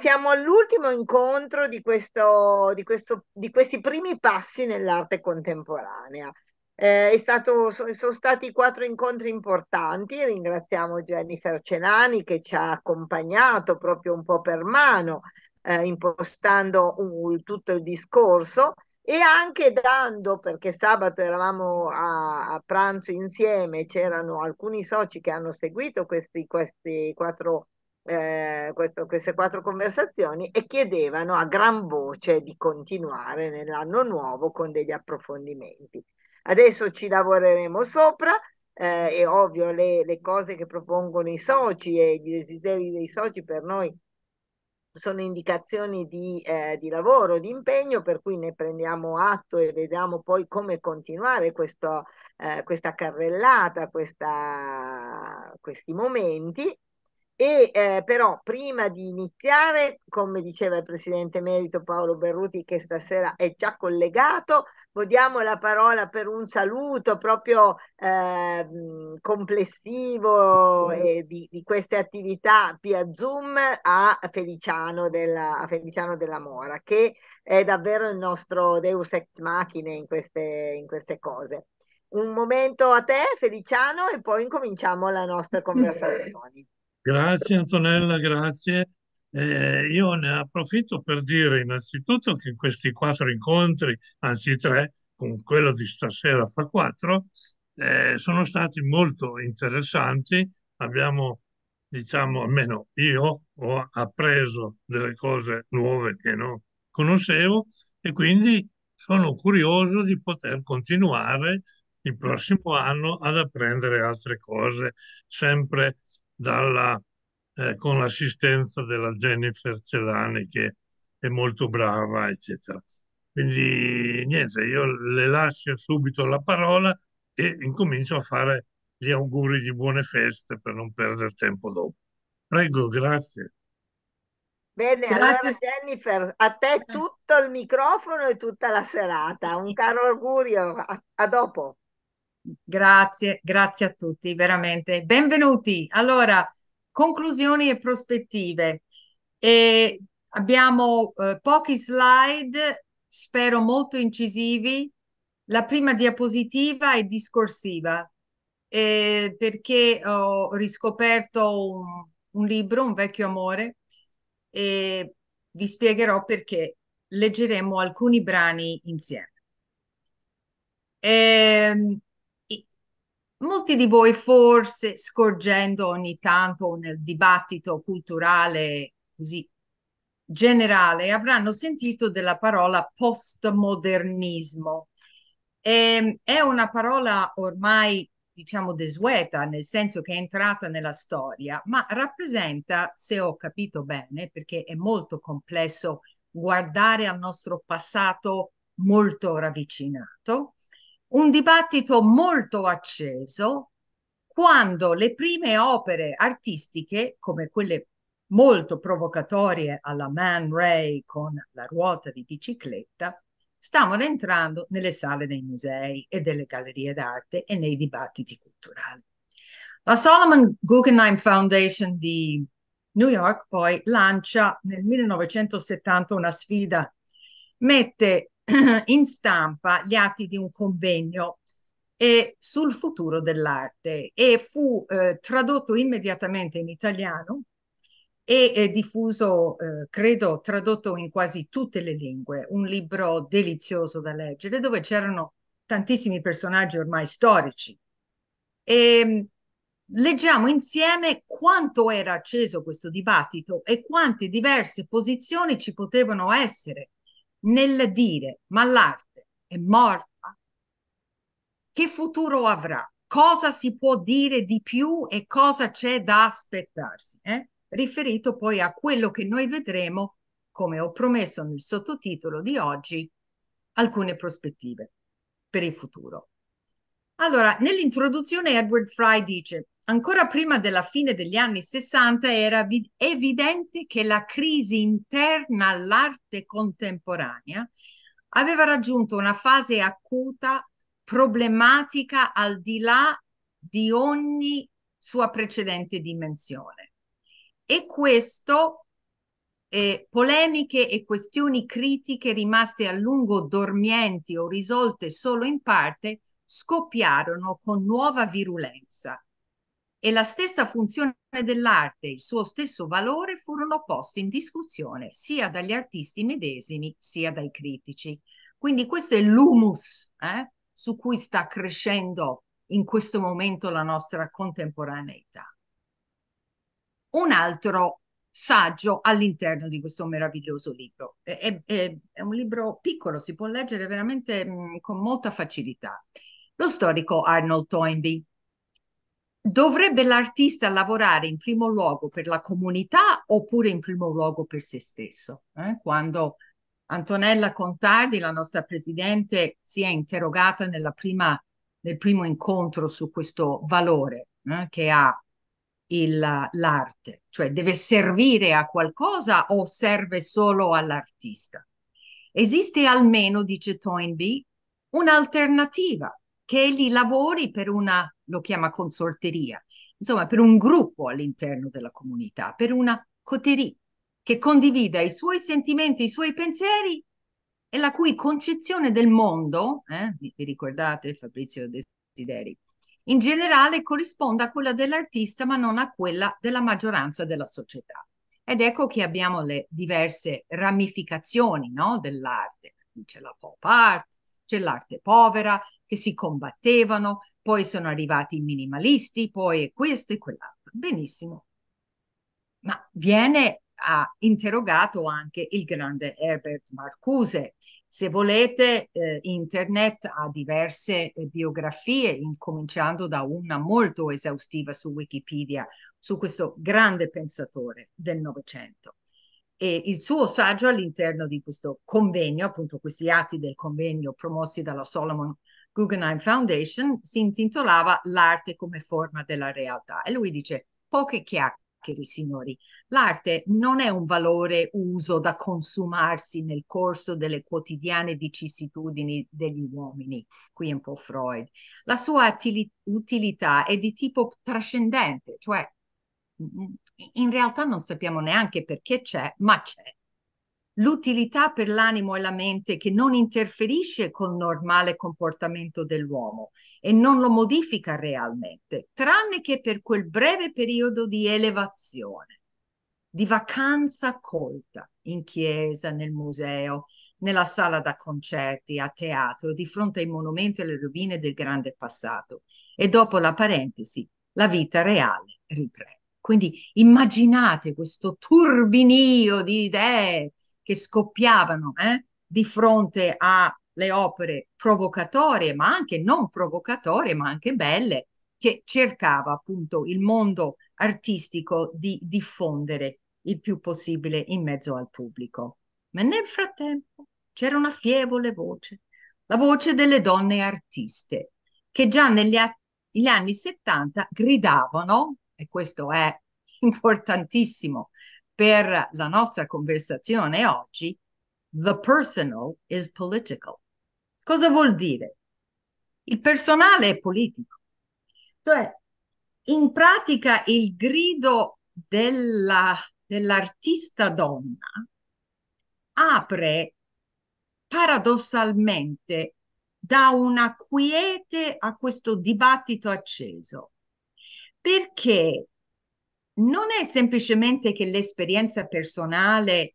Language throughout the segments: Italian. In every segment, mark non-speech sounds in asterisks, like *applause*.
Siamo all'ultimo incontro di, questo, di, questo, di questi primi passi nell'arte contemporanea. Eh, stato, sono stati quattro incontri importanti, ringraziamo Jennifer Cenani che ci ha accompagnato proprio un po' per mano, eh, impostando un, tutto il discorso e anche dando, perché sabato eravamo a, a pranzo insieme, c'erano alcuni soci che hanno seguito questi, questi quattro eh, questo, queste quattro conversazioni e chiedevano a gran voce di continuare nell'anno nuovo con degli approfondimenti. Adesso ci lavoreremo sopra, eh, è ovvio le, le cose che propongono i soci e i desideri dei soci per noi sono indicazioni di, eh, di, lavoro, di impegno, per cui ne prendiamo atto e vediamo poi come continuare questo, eh, questa carrellata, questa, questi momenti. E eh, però prima di iniziare, come diceva il presidente merito Paolo Berruti, che stasera è già collegato, vogliamo la parola per un saluto proprio eh, complessivo eh, di, di, queste attività via Zoom a Feliciano, della, a Feliciano della Mora, che è davvero il nostro Deus ex machine in queste, in queste cose. Un momento a te, Feliciano, e poi incominciamo la nostra *laughs* conversazione. Grazie Antonella, grazie. Eh, io ne approfitto per dire innanzitutto che questi quattro incontri, anzi tre, con quello di stasera fa quattro, eh, sono stati molto interessanti. Abbiamo, diciamo, almeno io ho appreso delle cose nuove che non conoscevo e quindi sono curioso di poter continuare il prossimo anno ad apprendere altre cose, sempre dalla, eh, con l'assistenza della Jennifer Celani che è molto brava, eccetera. Quindi niente, io le lascio subito la parola e incomincio a fare gli auguri di buone feste per non perdere tempo dopo. Prego, grazie. Bene, grazie. allora Jennifer, a te eh. tutto il microfono e tutta la serata. Un caro augurio, a, a dopo. Grazie, grazie a tutti, veramente. Benvenuti. Allora, conclusioni e prospettive. E abbiamo eh, pochi slide, spero molto incisivi. La prima diapositiva è discorsiva, eh, perché ho riscoperto un, un, libro, un vecchio amore, e vi spiegherò perché leggeremo alcuni brani insieme. Eh, Molti di voi forse scorgendo ogni tanto nel dibattito culturale così generale avranno sentito della parola postmodernismo. E, ehm, è una parola ormai diciamo desueta, nel senso che è entrata nella storia, ma rappresenta, se ho capito bene, perché è molto complesso guardare al nostro passato molto ravvicinato, un dibattito molto acceso quando le prime opere artistiche, come quelle molto provocatorie alla Man Ray con la ruota di bicicletta, stavano entrando nelle sale dei musei e delle gallerie d'arte e nei dibattiti culturali. La Solomon Guggenheim Foundation di New York poi lancia nel 1970 una sfida, mette *clears throat* in stampa gli atti di un convegno eh, sul futuro dell'arte e fu eh, tradotto immediatamente in italiano e eh, diffuso, eh, credo, tradotto in quasi tutte le lingue, un libro delizioso da leggere dove c'erano tantissimi personaggi ormai storici. E, ehm, leggiamo insieme quanto era acceso questo dibattito e quante diverse posizioni ci potevano essere nel dire ma l'arte è morta? Che futuro avrà? Cosa si può dire di più e cosa c'è da aspettarsi? Eh? Riferito poi a quello che noi vedremo, come ho promesso nel sottotitolo di oggi, alcune prospettive per il futuro. Allora, nell'introduzione Edward Fry dice Ancora prima della fine degli anni 60 era evidente che la crisi interna all'arte contemporanea aveva raggiunto una fase acuta, problematica al di là di ogni sua precedente dimensione. E questo, eh, polemiche e questioni critiche rimaste a lungo dormienti o risolte solo in parte, scoppiarono con nuova virulenza e la stessa funzione dell'arte e il suo stesso valore furono posti in discussione sia dagli artisti medesimi sia dai critici. Quindi questo è l'humus eh, su cui sta crescendo in questo momento la nostra contemporaneità. Un altro saggio all'interno di questo meraviglioso libro. È, è, è, un libro piccolo, si può leggere veramente mh, con molta facilità. Lo storico Arnold Toynbee dovrebbe l'artista lavorare in primo luogo per la comunità oppure in primo luogo per se stesso? Eh? Quando Antonella Contardi, la nostra presidente, si è interrogata prima, nel primo incontro su questo valore eh, che ha l'arte, cioè deve servire a qualcosa o serve solo all'artista? Esiste almeno, dice Toynbee, un'alternativa che egli lavori per una, lo chiama consorteria, insomma per un gruppo all'interno della comunità, per una coterie che condivida i suoi sentimenti, i suoi pensieri e la cui concezione del mondo, eh, vi ricordate Fabrizio Desideri, in generale corrisponda a quella dell'artista ma non a quella della maggioranza della società. Ed ecco che abbiamo le diverse ramificazioni no, dell'arte. C'è la pop art, c'è l'arte povera, che si combattevano, poi sono arrivati i minimalisti, poi questo e quell'altro. Benissimo. Ma viene ha interrogato anche il grande Herbert Marcuse. Se volete, eh, internet ha diverse eh, biografie, incominciando da una molto esaustiva su Wikipedia, su questo grande pensatore del Novecento. E il suo saggio all'interno di questo convegno, appunto questi atti del convegno promossi dalla Solomon Guggenheim Foundation si intitolava L'arte come forma della realtà e lui dice poche chiacchiere signori, l'arte non è un valore uso da consumarsi nel corso delle quotidiane vicissitudini degli uomini, qui un po' Freud, la sua utilità è di tipo trascendente, cioè mm, mm, in realtà non sappiamo neanche perché c'è, ma c'è l'utilità per l'animo e la mente che non interferisce col normale comportamento dell'uomo e non lo modifica realmente, tranne che per quel breve periodo di elevazione, di vacanza colta in chiesa, nel museo, nella sala da concerti, a teatro, di fronte ai monumenti e alle rovine del grande passato. E dopo la parentesi, la vita reale riprende. Quindi immaginate questo turbinio di idee, che scoppiavano eh, di fronte alle opere provocatorie, ma anche non provocatorie, ma anche belle, che cercava appunto il mondo artistico di diffondere il più possibile in mezzo al pubblico. Ma nel frattempo c'era una fievole voce, la voce delle donne artiste, che già negli, negli anni 70 gridavano, e questo è importantissimo, per la nostra conversazione oggi, the personal is political. Cosa vuol dire? Il personale è politico. Cioè, in pratica il grido della, dell'artista donna apre paradossalmente da una quiete a questo dibattito acceso, perché non è semplicemente che l'esperienza personale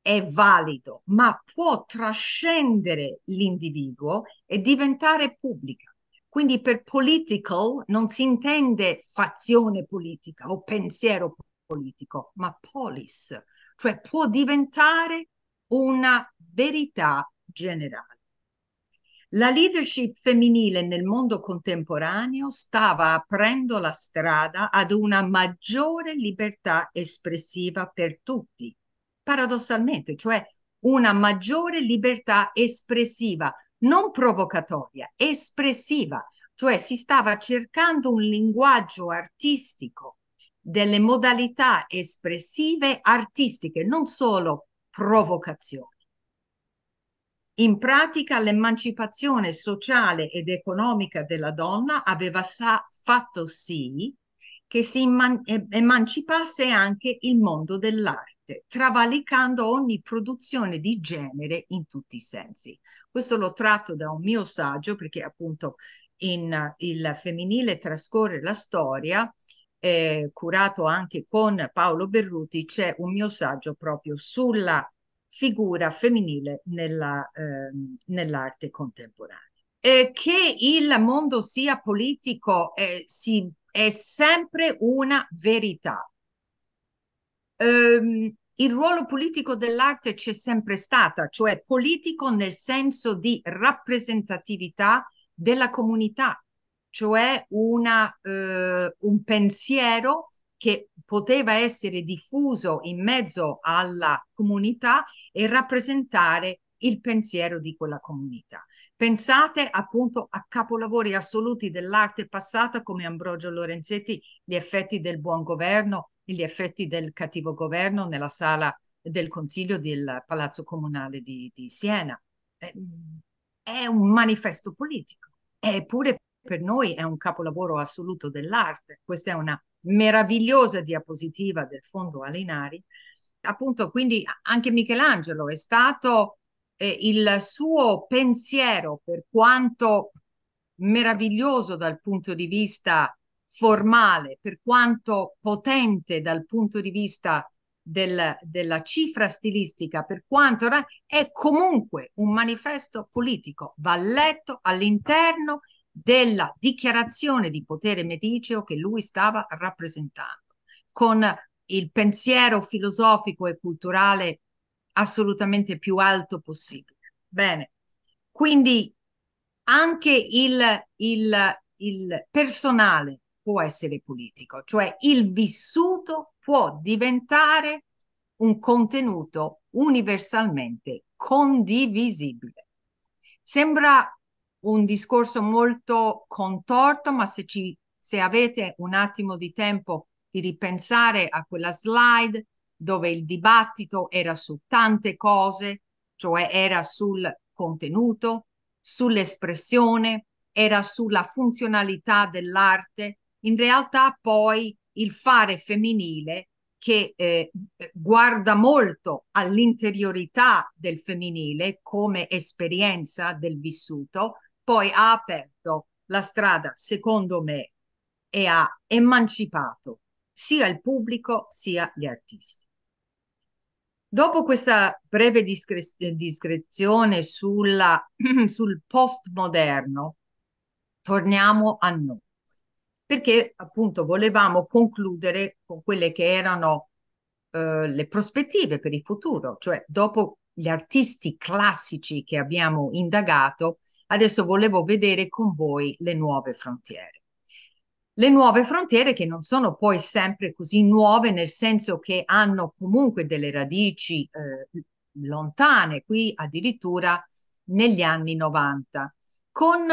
è valido, ma può trascendere l'individuo e diventare pubblica. Quindi per political non si intende fazione politica o pensiero politico, ma polis, cioè può diventare una verità generale. La leadership femminile nel mondo contemporaneo stava aprendo la strada ad una maggiore libertà espressiva per tutti, paradossalmente, cioè una maggiore libertà espressiva, non provocatoria, espressiva, cioè si stava cercando un linguaggio artistico, delle modalità espressive artistiche, non solo provocazione. In pratica l'emancipazione sociale ed economica della donna aveva fatto sì che si eh, emancipasse anche il mondo dell'arte, travalicando ogni produzione di genere in tutti i sensi. Questo l'ho tratto da un mio saggio perché appunto in Il femminile trascorre la storia, eh, curato anche con Paolo Berruti, c'è un mio saggio proprio sulla figura femminile nella, eh, nell'arte contemporanea. Eh, che il mondo sia politico eh, si, è sempre una verità. Um, il ruolo politico dell'arte c'è sempre stata, cioè politico nel senso di rappresentatività della comunità, cioè una, eh, un pensiero che poteva essere diffuso in mezzo alla comunità e rappresentare il pensiero di quella comunità. Pensate appunto a capolavori assoluti dell'arte passata come Ambrogio Lorenzetti, gli effetti del buon governo e gli effetti del cattivo governo nella sala del Consiglio del Palazzo Comunale di, di Siena. Eh, è un manifesto politico, eppure per noi è un capolavoro assoluto dell'arte. Questa è una meravigliosa diapositiva del fondo Alinari, appunto quindi anche Michelangelo è stato eh, il suo pensiero per quanto meraviglioso dal punto di vista formale, per quanto potente dal punto di vista del, della cifra stilistica, per quanto è comunque un manifesto politico, va letto all'interno della dichiarazione di potere mediceo che lui stava rappresentando, con il pensiero filosofico e culturale assolutamente più alto possibile. Bene, quindi anche il, il, il personale può essere politico, cioè il vissuto può diventare un contenuto universalmente condivisibile. Sembra un discorso molto contorto, ma se, ci, se avete un attimo di tempo di ripensare a quella slide dove il dibattito era su tante cose, cioè era sul contenuto, sull'espressione, era sulla funzionalità dell'arte, in realtà poi il fare femminile che eh, guarda molto all'interiorità del femminile come esperienza del vissuto, poi ha aperto la strada, secondo me, e ha emancipato sia il pubblico sia gli artisti. Dopo questa breve discrezione sulla, *clears throat* sul postmoderno, torniamo a noi, perché appunto volevamo concludere con quelle che erano eh, le prospettive per il futuro, cioè dopo gli artisti classici che abbiamo indagato, Adesso volevo vedere con voi le nuove frontiere. Le nuove frontiere che non sono poi sempre così nuove, nel senso che hanno comunque delle radici eh, lontane, qui addirittura negli anni 90, con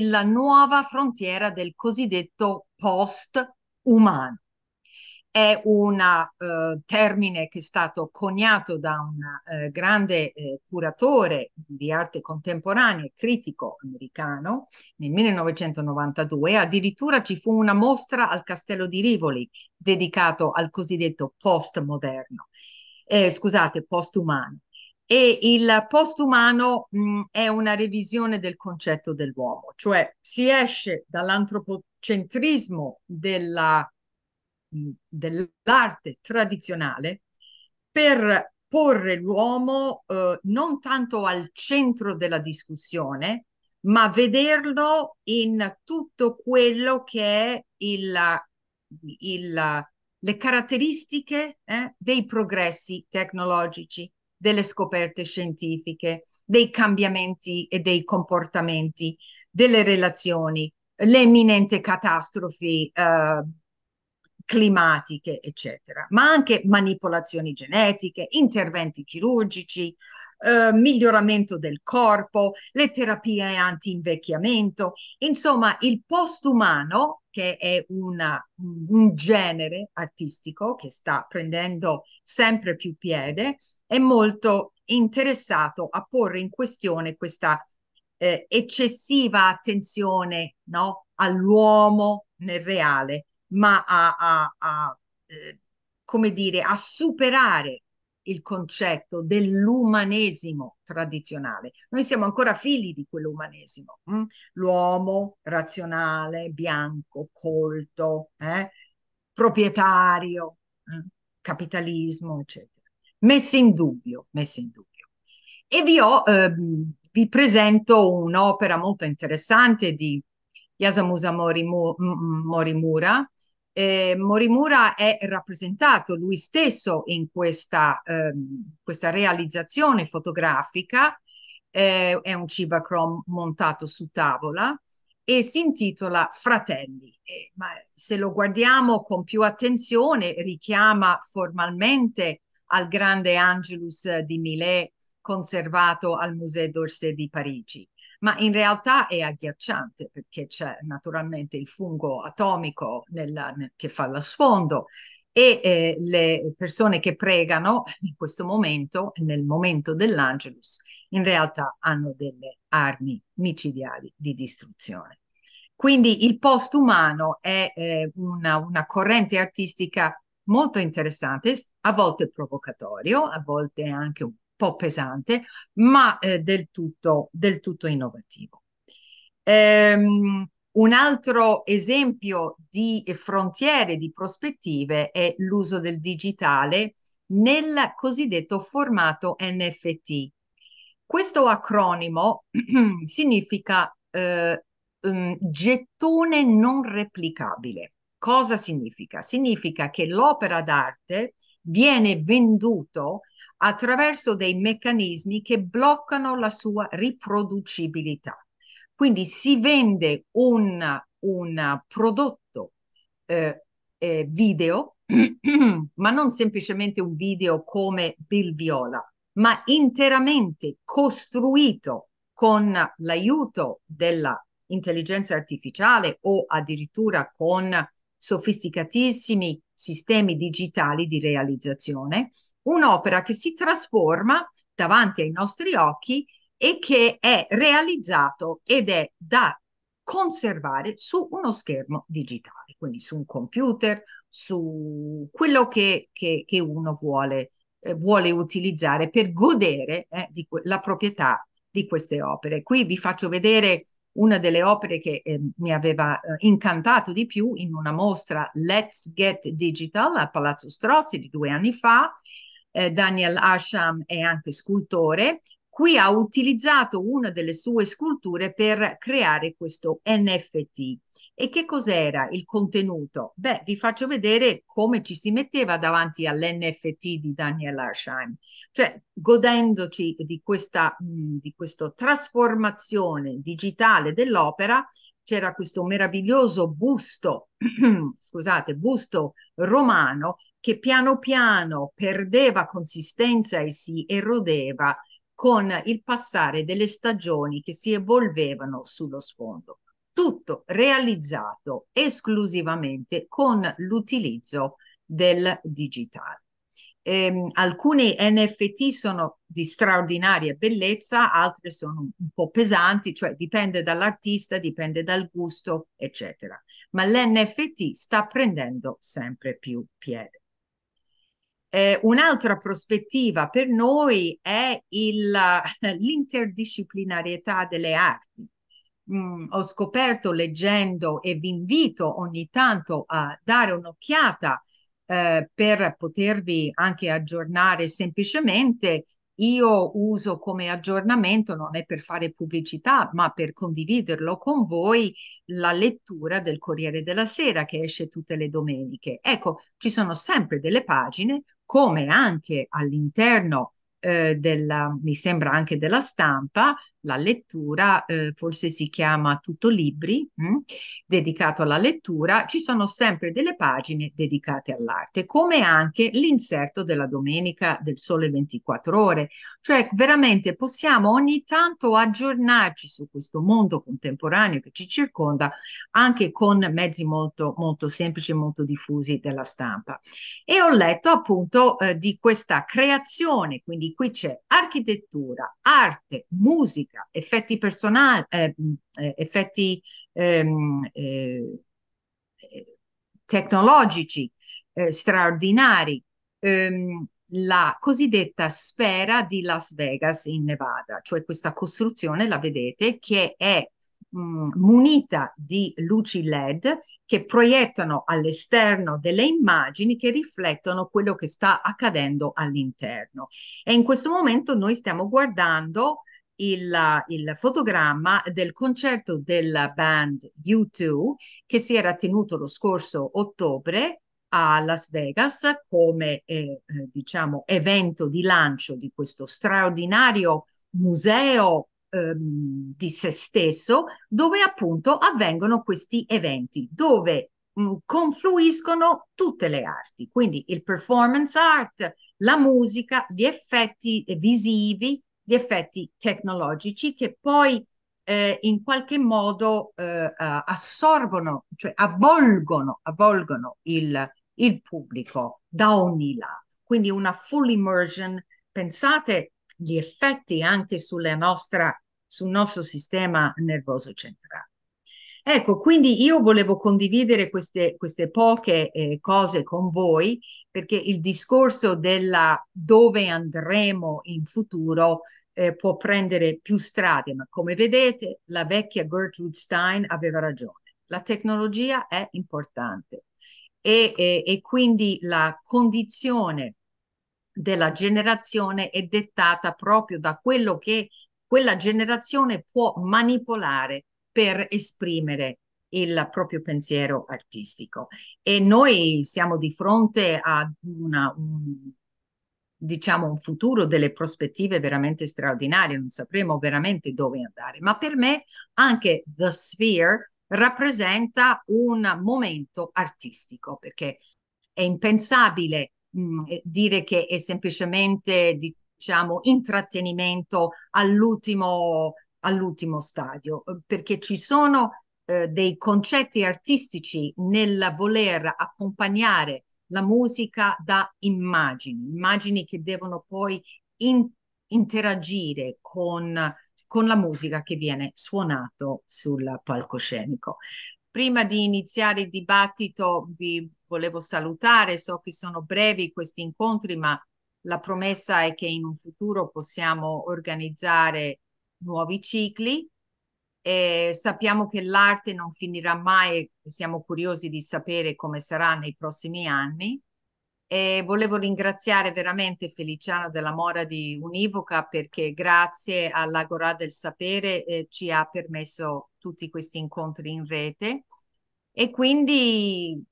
la nuova frontiera del cosiddetto post-umano è un eh, termine che è stato coniato da un eh, grande eh, curatore di arte contemporanea critico americano nel 1992. Addirittura ci fu una mostra al Castello di Rivoli dedicato al cosiddetto postmoderno, eh, scusate, postumano. E il postumano mh, mm, è una revisione del concetto dell'uomo, cioè si esce dall'antropocentrismo della dell'arte tradizionale per porre l'uomo eh, non tanto al centro della discussione, ma vederlo in tutto quello che è il, il, le caratteristiche eh, dei progressi tecnologici, delle scoperte scientifiche, dei cambiamenti e dei comportamenti, delle relazioni, le imminenti catastrofi eh, climatiche, eccetera, ma anche manipolazioni genetiche, interventi chirurgici, eh, miglioramento del corpo, le terapie anti-invecchiamento, insomma il postumano, che è una, un genere artistico che sta prendendo sempre più piede, è molto interessato a porre in questione questa eh, eccessiva attenzione no, all'uomo nel reale ma a, a, a eh, come dire, a superare il concetto dell'umanesimo tradizionale. Noi siamo ancora figli di quell'umanesimo, hm? l'uomo razionale, bianco, colto, eh? proprietario, eh? capitalismo, eccetera. Messi in dubbio, messi in dubbio. E vi, ho, eh, vi presento un'opera molto interessante di Yasamusa Morimu Morimura, eh, Morimura è rappresentato lui stesso in questa, ehm, questa realizzazione fotografica, eh, è un cibacrom montato su tavola e si intitola Fratelli. Eh, ma se lo guardiamo con più attenzione, richiama formalmente al grande Angelus di Millet conservato al Musée d'Orsay di Parigi ma in realtà è agghiacciante perché c'è naturalmente il fungo atomico nel, nel, che fa lo sfondo e eh, le persone che pregano in questo momento, nel momento dell'Angelus, in realtà hanno delle armi micidiali di distruzione. Quindi il postumano è eh, una, una corrente artistica molto interessante, a volte provocatorio, a volte anche un po' pesante, ma eh, del, tutto, del tutto innovativo. Ehm, un altro esempio di frontiere, di prospettive è l'uso del digitale nel cosiddetto formato NFT. Questo acronimo *clears throat* significa eh, um, gettone non replicabile. Cosa significa? Significa che l'opera d'arte viene venduto attraverso dei meccanismi che bloccano la sua riproducibilità. Quindi si vende un, un prodotto eh, eh, video, *clears throat* ma non semplicemente un video come Bill Viola, ma interamente costruito con l'aiuto dell'intelligenza artificiale o addirittura con sofisticatissimi sistemi digitali di realizzazione, un'opera che si trasforma davanti ai nostri occhi e che è realizzato ed è da conservare su uno schermo digitale, quindi su un computer, su quello che, che, che uno vuole, eh, vuole, utilizzare per godere eh, di la proprietà di queste opere. Qui vi faccio vedere una delle opere che eh, mi aveva eh, incantato di più in una mostra Let's Get Digital al Palazzo Strozzi di due anni fa. Eh, Daniel Asham è anche scultore Qui ha utilizzato una delle sue sculture per creare questo NFT. E che cos'era il contenuto? Beh, vi faccio vedere come ci si metteva davanti all'NFT di Daniel Arsheim, cioè godendoci di questa, mm, di questa trasformazione digitale dell'opera c'era questo meraviglioso busto, *clears throat* scusate, busto romano che piano piano perdeva consistenza e si erodeva con il passare delle stagioni che si evolvevano sullo sfondo. Tutto realizzato esclusivamente con l'utilizzo del digitale. Eh, alcuni NFT sono di straordinaria bellezza, altri sono un po' pesanti, cioè dipende dall'artista, dipende dal gusto, eccetera. Ma l'NFT sta prendendo sempre più piede. Eh, un'altra prospettiva per noi è il, *laughs* l'interdisciplinarietà delle arti. Mm, ho scoperto leggendo e vi invito ogni tanto a dare un'occhiata eh, per potervi anche aggiornare semplicemente io uso come aggiornamento, non è per fare pubblicità, ma per condividerlo con voi, la lettura del Corriere della Sera che esce tutte le domeniche. Ecco, ci sono sempre delle pagine, come anche all'interno eh, della, mi sembra anche della stampa, la lettura, eh, forse si chiama Tutto Libri, mh? Mm, dedicato alla lettura, ci sono sempre delle pagine dedicate all'arte, come anche l'inserto della domenica del Sole 24 ore, cioè veramente possiamo ogni tanto aggiornarci su questo mondo contemporaneo che ci circonda anche con mezzi molto, molto semplici e molto diffusi della stampa. E ho letto appunto eh, di questa creazione, quindi qui c'è architettura, arte, musica, effetti personali, eh, mm, eh effetti ehm, eh, tecnologici eh, straordinari, ehm, la cosiddetta sfera di Las Vegas in Nevada, cioè questa costruzione, la vedete, che è mh, mm, munita di luci LED che proiettano all'esterno delle immagini che riflettono quello che sta accadendo all'interno. E in questo momento noi stiamo guardando il, il, fotogramma del concerto della band U2 che si era tenuto lo scorso ottobre a Las Vegas come eh, eh diciamo evento di lancio di questo straordinario museo ehm, di se stesso, dove appunto avvengono questi eventi, dove mh, confluiscono tutte le arti, quindi il performance art, la musica, gli effetti visivi, gli effetti tecnologici che poi eh, in qualche modo eh, assorbono, cioè avvolgono, avvolgono il, il pubblico da ogni lato. Quindi una full immersion, pensate gli effetti anche sulla nostra, sul nostro sistema nervoso centrale. Ecco, quindi io volevo condividere queste, queste poche eh, cose con voi perché il discorso della dove andremo in futuro eh, può prendere più strade, ma come vedete la vecchia Gertrude Stein aveva ragione, la tecnologia è importante e, e, e quindi la condizione della generazione è dettata proprio da quello che quella generazione può manipolare per esprimere il proprio pensiero artistico. E noi siamo di fronte a una, un, diciamo, un futuro delle prospettive veramente straordinarie, non sapremo veramente dove andare. Ma per me anche The Sphere rappresenta un momento artistico, perché è impensabile Mm. dire che è semplicemente diciamo intrattenimento all'ultimo, all'ultimo stadio, eh, perché ci sono eh, dei concetti artistici nel voler accompagnare la musica da immagini, immagini che devono poi in, interagire con, con la musica che viene suonato sul palcoscenico. Prima di iniziare il dibattito vi volevo salutare, so che sono brevi questi incontri, ma la promessa è che in un futuro possiamo organizzare nuovi cicli. E sappiamo che l'arte non finirà mai e siamo curiosi di sapere come sarà nei prossimi anni. E volevo ringraziare veramente Feliciano della Mora di Univoca perché grazie all'Agora del Sapere eh, ci ha permesso tutti questi incontri in rete e quindi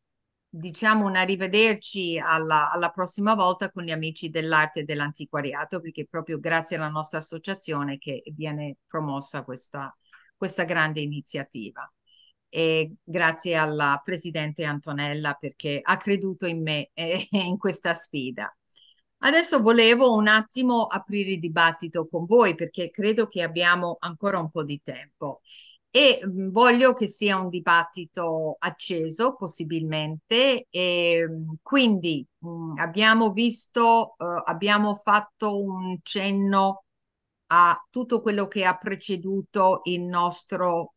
diciamo un arrivederci alla, alla, prossima volta con gli amici dell'arte e dell'antiquariato, perché proprio grazie alla nostra associazione che viene promossa questa, questa grande iniziativa. E grazie alla Presidente Antonella perché ha creduto in me e *laughs* in questa sfida. Adesso volevo un attimo aprire il dibattito con voi perché credo che abbiamo ancora un po' di tempo e mhmm, voglio che sia un dibattito acceso possibilmente e mhmm, quindi mh, mhmm, abbiamo visto, eh, abbiamo fatto un cenno a tutto quello che ha preceduto il nostro,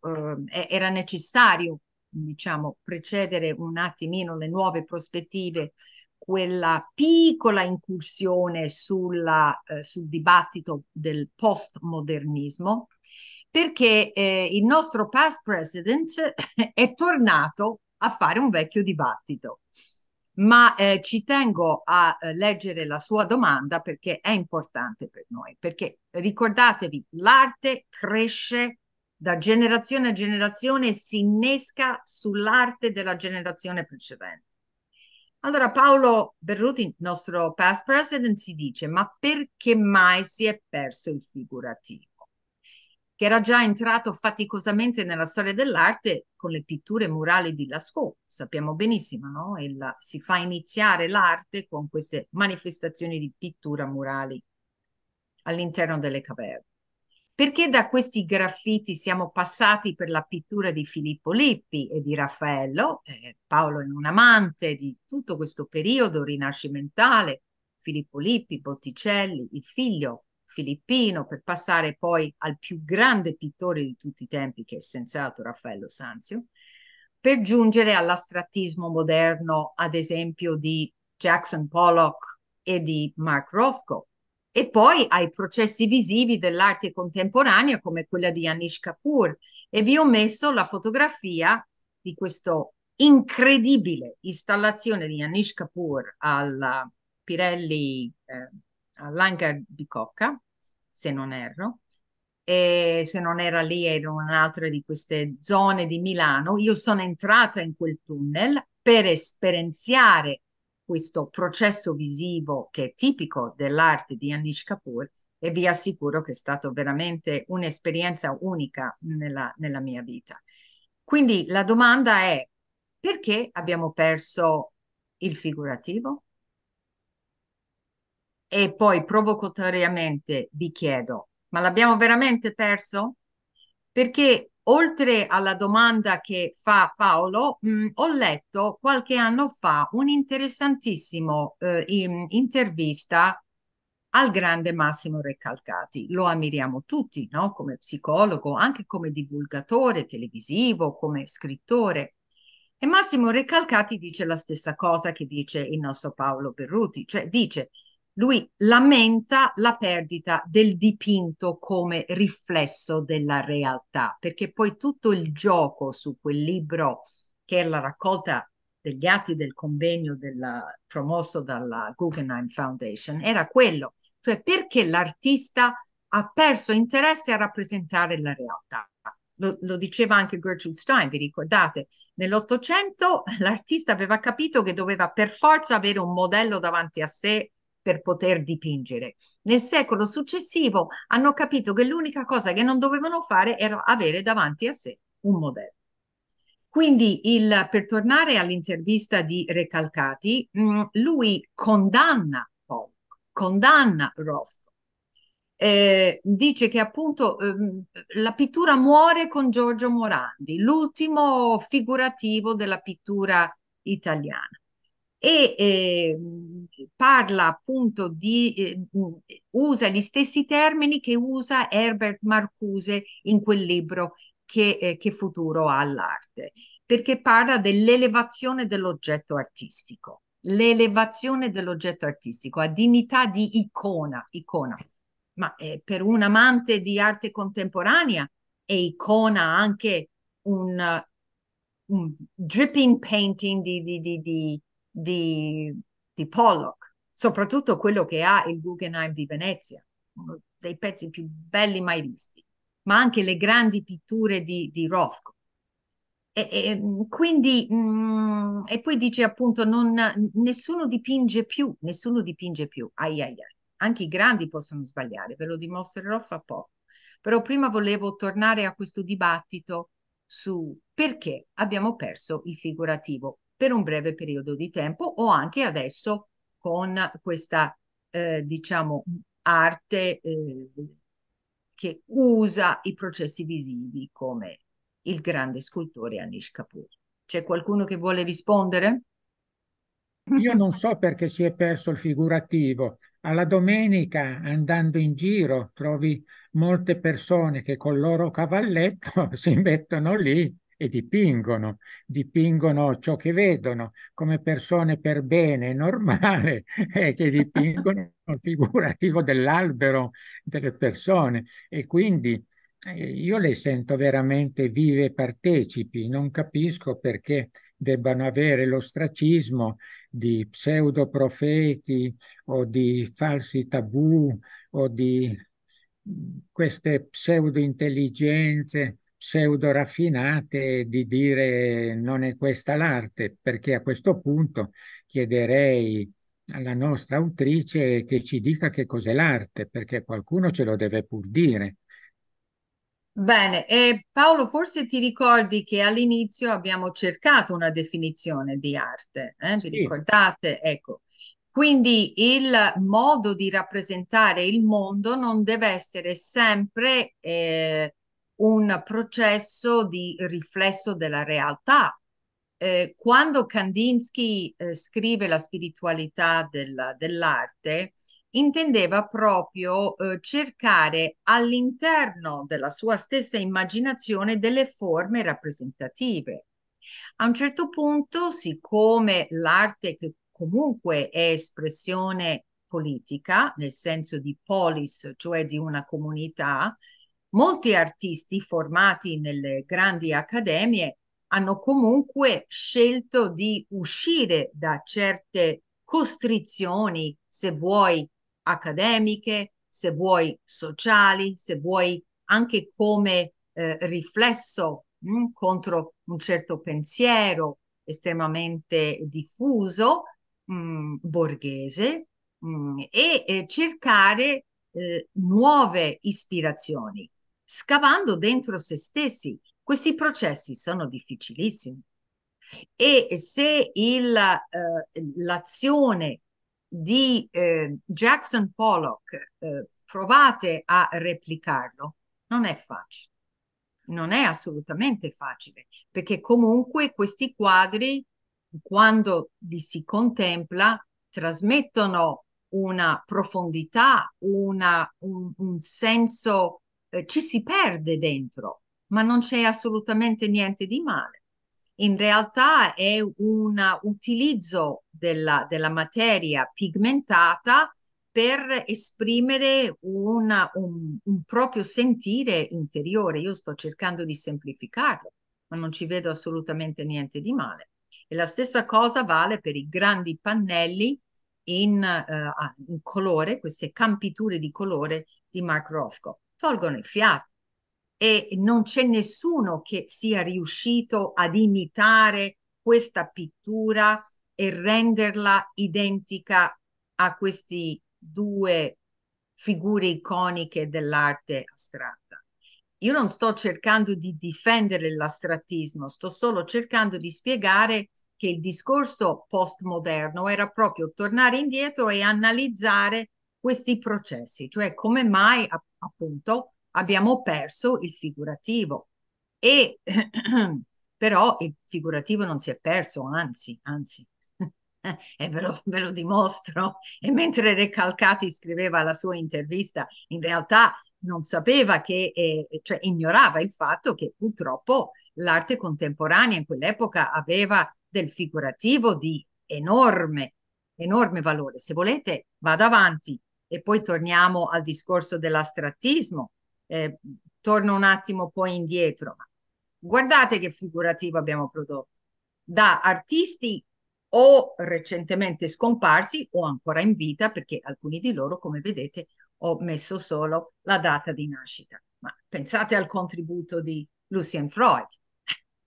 eh, era necessario diciamo precedere un attimino le nuove prospettive quella piccola incursione sulla, eh, sul dibattito del postmodernismo perché eh, il nostro past president *laughs* è tornato a fare un vecchio dibattito. Ma eh, ci tengo a eh, leggere la sua domanda perché è importante per noi, perché ricordatevi, l'arte cresce da generazione a generazione e si innesca sull'arte della generazione precedente. Allora Paolo Berruti, nostro past president, si dice, ma perché mai si è perso il figurativo? che era già entrato faticosamente nella storia dell'arte con le pitture murali di Lascaux, sappiamo benissimo, no? E si fa iniziare l'arte con queste manifestazioni di pittura murali all'interno delle caverne. Perché da questi graffiti siamo passati per la pittura di Filippo Lippi e di Raffaello? Eh, Paolo è un amante di tutto questo periodo rinascimentale, Filippo Lippi, Botticelli, il figlio filippino, per passare poi al più grande pittore di tutti i tempi, che è senz'altro Raffaello Sanzio, per giungere all'astrattismo moderno, ad esempio, di Jackson Pollock e di Mark Rothko, e poi ai processi visivi dell'arte contemporanea come quella di Anish Kapoor. E vi ho messo la fotografia di questa incredibile installazione di Anish Kapoor al Pirelli eh, all'hangar di Cocca, se non erro, e se non era lì era un'altra di queste zone di Milano. Io sono entrata in quel tunnel per esperienziare questo processo visivo che è tipico dell'arte di Anish Kapoor e vi assicuro che è stata veramente un'esperienza unica nella, nella mia vita. Quindi la domanda è perché abbiamo perso il figurativo? e poi provocatoriamente vi chiedo, ma l'abbiamo veramente perso? Perché oltre alla domanda che fa Paolo, mh, mm, ho letto qualche anno fa un interessantissimo eh, in, intervista al grande Massimo Recalcati. Lo ammiriamo tutti, no? come psicologo, anche come divulgatore televisivo, come scrittore. E Massimo Recalcati dice la stessa cosa che dice il nostro Paolo Berruti, cioè dice lui lamenta la perdita del dipinto come riflesso della realtà, perché poi tutto il gioco su quel libro che è la raccolta degli atti del convegno della, promosso dalla Guggenheim Foundation era quello, cioè perché l'artista ha perso interesse a rappresentare la realtà. Lo, lo, diceva anche Gertrude Stein, vi ricordate? Nell'Ottocento *laughs* l'artista aveva capito che doveva per forza avere un modello davanti a sé per poter dipingere. Nel secolo successivo hanno capito che l'unica cosa che non dovevano fare era avere davanti a sé un modello. Quindi, il, per tornare all'intervista di Recalcati, mh, mm, lui condanna Polk, condanna Rothko, eh, dice che appunto ehm, la pittura muore con Giorgio Morandi, l'ultimo figurativo della pittura italiana e eh, parla appunto di, eh, usa gli stessi termini che usa Herbert Marcuse in quel libro che, eh, che futuro ha l'arte, perché parla dell'elevazione dell'oggetto artistico, l'elevazione dell'oggetto artistico a dignità di icona, icona. Ma eh, per un amante di arte contemporanea è icona anche un, un dripping painting di, di, di, di di, di Pollock, soprattutto quello che ha il Guggenheim di Venezia, uno dei pezzi più belli mai visti, ma anche le grandi pitture di, di Rothko. E, e, quindi, mh, mm, e poi dice appunto, non, nessuno dipinge più, nessuno dipinge più, ai ai ai. Anche i grandi possono sbagliare, ve lo dimostrerò fra poco. Però prima volevo tornare a questo dibattito su perché abbiamo perso il figurativo per un breve periodo di tempo o anche adesso con questa, eh, diciamo, arte eh, che usa i processi visivi come il grande scultore Anish Kapoor. C'è qualcuno che vuole rispondere? Io non so perché si è perso il figurativo. Alla domenica, andando in giro, trovi molte persone che col loro cavalletto *laughs* si mettono lì e dipingono, dipingono ciò che vedono come persone per bene, normale, *laughs* eh, che dipingono il figurativo dell'albero delle persone e quindi eh, io le sento veramente vive e partecipi, non capisco perché debbano avere l'ostracismo di pseudoprofeti o di falsi tabù o di mm, queste pseudointelligenze pseudo raffinate di dire non è questa l'arte, perché a questo punto chiederei alla nostra autrice che ci dica che cos'è l'arte, perché qualcuno ce lo deve pur dire. Bene, e Paolo, forse ti ricordi che all'inizio abbiamo cercato una definizione di arte, eh? vi sì. ricordate? Ecco, quindi il modo di rappresentare il mondo non deve essere sempre eh, un processo di riflesso della realtà. Eh, quando Kandinsky eh, scrive la spiritualità del, dell'arte, intendeva proprio eh, cercare all'interno della sua stessa immaginazione delle forme rappresentative. A un certo punto, siccome l'arte che comunque è espressione politica, nel senso di polis, cioè di una comunità, molti artisti formati nelle grandi accademie hanno comunque scelto di uscire da certe costrizioni, se vuoi accademiche, se vuoi sociali, se vuoi anche come eh, riflesso mh, hm, contro un certo pensiero estremamente diffuso, mh, hm, borghese, mh, hm, e eh, cercare eh, nuove ispirazioni scavando dentro se stessi. Questi processi sono difficilissimi e se il, eh, l'azione di eh, Jackson Pollock eh, provate a replicarlo, non è facile. Non è assolutamente facile, perché comunque questi quadri, quando li si contempla, trasmettono una profondità, una, un, un senso eh, ci si perde dentro, ma non c'è assolutamente niente di male. In realtà è un utilizzo della, della materia pigmentata per esprimere una, un, un, proprio sentire interiore. Io sto cercando di semplificarlo, ma non ci vedo assolutamente niente di male. E la stessa cosa vale per i grandi pannelli in, uh, in colore, queste campiture di colore di Mark Rothko tolgono il fiato e non c'è nessuno che sia riuscito ad imitare questa pittura e renderla identica a queste due figure iconiche dell'arte astratta. Io non sto cercando di difendere l'astrattismo, sto solo cercando di spiegare che il discorso postmoderno era proprio tornare indietro e analizzare questi processi, cioè come mai appunto abbiamo perso il figurativo e *clears throat* però il figurativo non si è perso, anzi, anzi, *laughs* e ve lo, ve lo dimostro. E mentre Recalcati scriveva la sua intervista, in realtà non sapeva che, eh, cioè ignorava il fatto che purtroppo l'arte contemporanea in quell'epoca aveva del figurativo di enorme, enorme valore. Se volete, vado avanti e poi torniamo al discorso dell'astrattismo, eh, torno un attimo poi indietro. Guardate che figurativo abbiamo prodotto. Da artisti o recentemente scomparsi o ancora in vita, perché alcuni di loro, come vedete, ho messo solo la data di nascita. Ma pensate al contributo di Lucien Freud.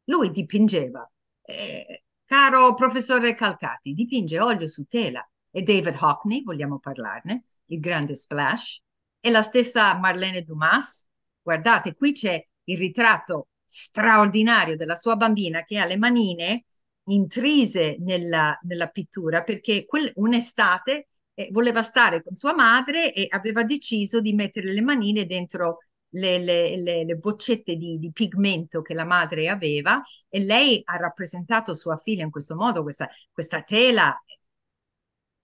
Lui dipingeva, eh, caro professore Calcati, dipinge olio su tela. E David Hockney, vogliamo parlarne, il grande splash, e la stessa Marlene Dumas. Guardate, qui c'è il ritratto straordinario della sua bambina che ha le manine intrise nella, nella pittura perché quel, un'estate eh, voleva stare con sua madre e aveva deciso di mettere le manine dentro le, le, le, le boccette di, di, pigmento che la madre aveva e lei ha rappresentato sua figlia in questo modo, questa, questa tela eh,